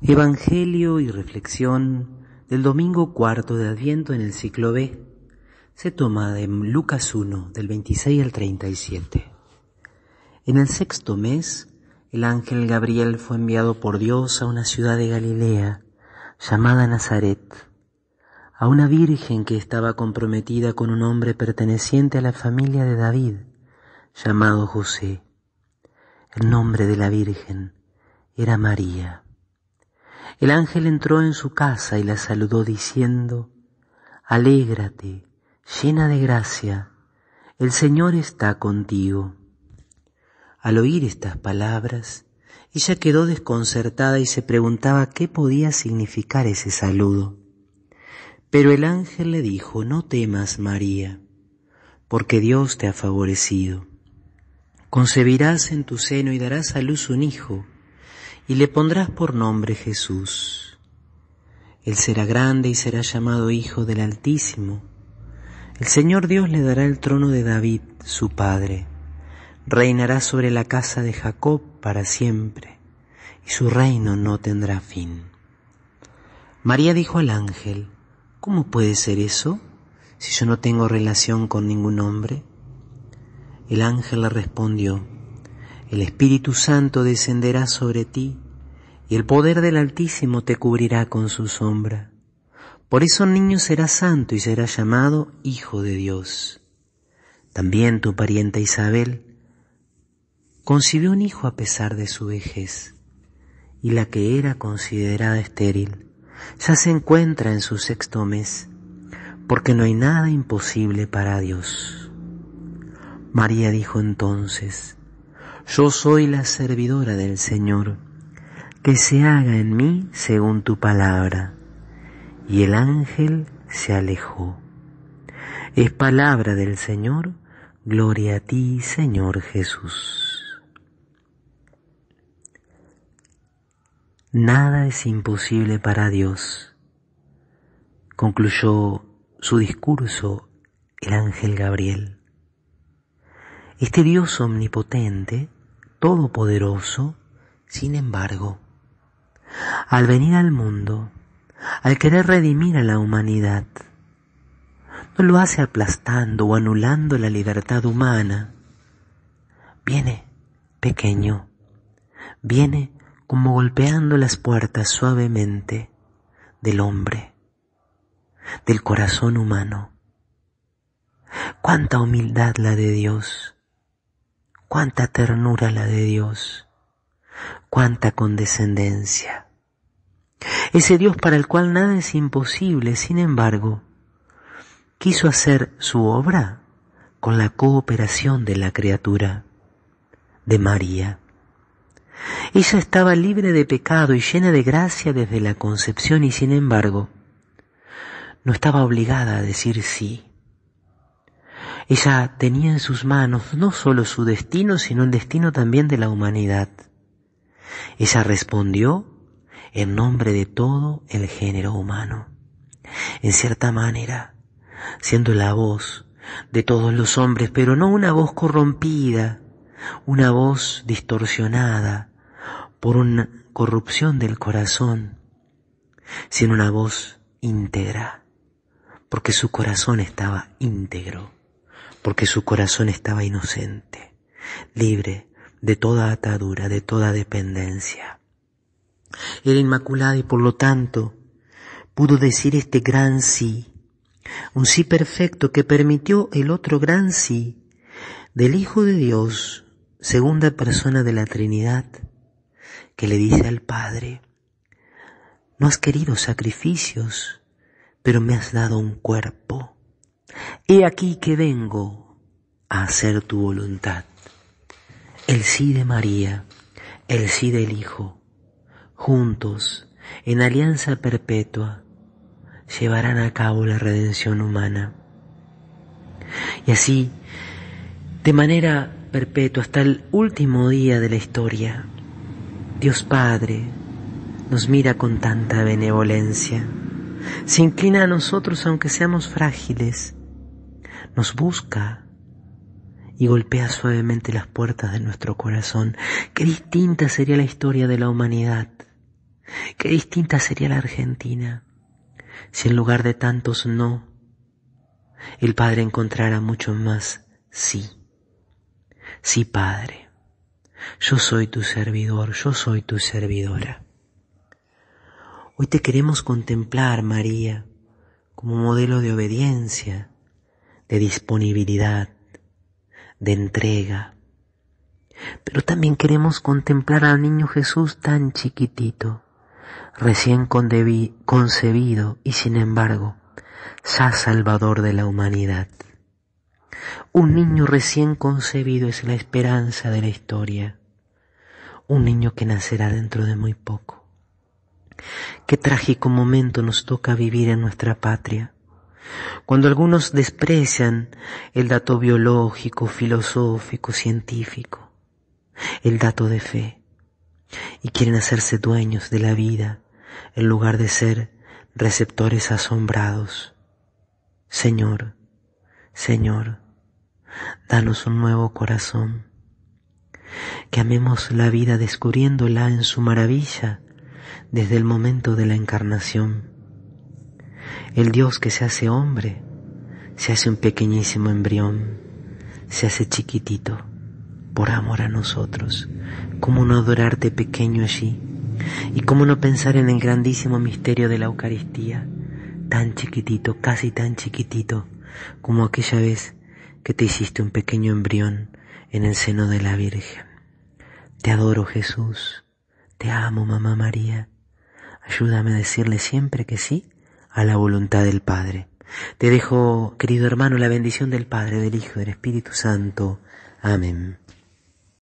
Evangelio y reflexión del domingo cuarto de Adviento en el ciclo B. Se toma en Lucas 1, del 26 al 37. En el sexto mes, el ángel Gabriel fue enviado por Dios a una ciudad de Galilea llamada Nazaret, a una virgen que estaba comprometida con un hombre perteneciente a la familia de David, llamado José. El nombre de la virgen era María. El ángel entró en su casa y la saludó diciendo, Alégrate, llena de gracia, el Señor está contigo. Al oír estas palabras, ella quedó desconcertada y se preguntaba qué podía significar ese saludo. Pero el ángel le dijo, no temas, María, porque Dios te ha favorecido. Concebirás en tu seno y darás a luz un hijo, y le pondrás por nombre Jesús. Él será grande y será llamado Hijo del Altísimo. El Señor Dios le dará el trono de David, su padre. Reinará sobre la casa de Jacob para siempre, y su reino no tendrá fin. María dijo al ángel, ¿Cómo puede ser eso si yo no tengo relación con ningún hombre? El ángel le respondió, el Espíritu Santo descenderá sobre ti y el poder del Altísimo te cubrirá con su sombra. Por eso niño será santo y será llamado Hijo de Dios. También tu pariente Isabel concibió un hijo a pesar de su vejez, y la que era considerada estéril ya se encuentra en su sexto mes, porque no hay nada imposible para Dios. María dijo entonces, Yo soy la servidora del Señor que se haga en mí según tu palabra. Y el ángel se alejó. Es palabra del Señor, gloria a ti, Señor Jesús. Nada es imposible para Dios, concluyó su discurso el ángel Gabriel. Este Dios omnipotente, todopoderoso, sin embargo, al venir al mundo, al querer redimir a la humanidad. No lo hace aplastando o anulando la libertad humana. Viene pequeño, viene como golpeando las puertas suavemente del hombre, del corazón humano. Cuánta humildad la de Dios, cuánta ternura la de Dios cuánta condescendencia. Ese Dios para el cual nada es imposible, sin embargo, quiso hacer su obra con la cooperación de la criatura, de María. Ella estaba libre de pecado y llena de gracia desde la concepción y sin embargo no estaba obligada a decir sí. Ella tenía en sus manos no solo su destino, sino el destino también de la humanidad. Ella respondió en nombre de todo el género humano, en cierta manera, siendo la voz de todos los hombres, pero no una voz corrompida, una voz distorsionada por una corrupción del corazón, sino una voz íntegra, porque su corazón estaba íntegro, porque su corazón estaba inocente, libre de toda atadura, de toda dependencia. Era inmaculada y por lo tanto pudo decir este gran sí, un sí perfecto que permitió el otro gran sí del Hijo de Dios, segunda persona de la Trinidad, que le dice al Padre, no has querido sacrificios, pero me has dado un cuerpo. He aquí que vengo a hacer tu voluntad. El sí de María, el sí del Hijo, juntos, en alianza perpetua, llevarán a cabo la redención humana. Y así, de manera perpetua hasta el último día de la historia, Dios Padre nos mira con tanta benevolencia, se inclina a nosotros aunque seamos frágiles, nos busca, y golpea suavemente las puertas de nuestro corazón, qué distinta sería la historia de la humanidad, qué distinta sería la Argentina si en lugar de tantos no, el Padre encontrara mucho más sí. Sí, Padre, yo soy tu servidor, yo soy tu servidora. Hoy te queremos contemplar, María, como modelo de obediencia, de disponibilidad, de entrega. Pero también queremos contemplar al niño Jesús tan chiquitito, recién concebido y sin embargo ya salvador de la humanidad. Un niño recién concebido es la esperanza de la historia, un niño que nacerá dentro de muy poco. Qué trágico momento nos toca vivir en nuestra patria cuando algunos desprecian el dato biológico, filosófico, científico, el dato de fe, y quieren hacerse dueños de la vida en lugar de ser receptores asombrados. Señor, Señor, danos un nuevo corazón, que amemos la vida descubriéndola en su maravilla desde el momento de la encarnación el Dios que se hace hombre, se hace un pequeñísimo embrión, se hace chiquitito por amor a nosotros. ¿Cómo no adorarte pequeño allí? ¿Y cómo no pensar en el grandísimo misterio de la Eucaristía? Tan chiquitito, casi tan chiquitito, como aquella vez que te hiciste un pequeño embrión en el seno de la Virgen. Te adoro Jesús, te amo Mamá María. Ayúdame a decirle siempre que sí a la voluntad del Padre. Te dejo, querido hermano, la bendición del Padre, del Hijo, del Espíritu Santo. Amén.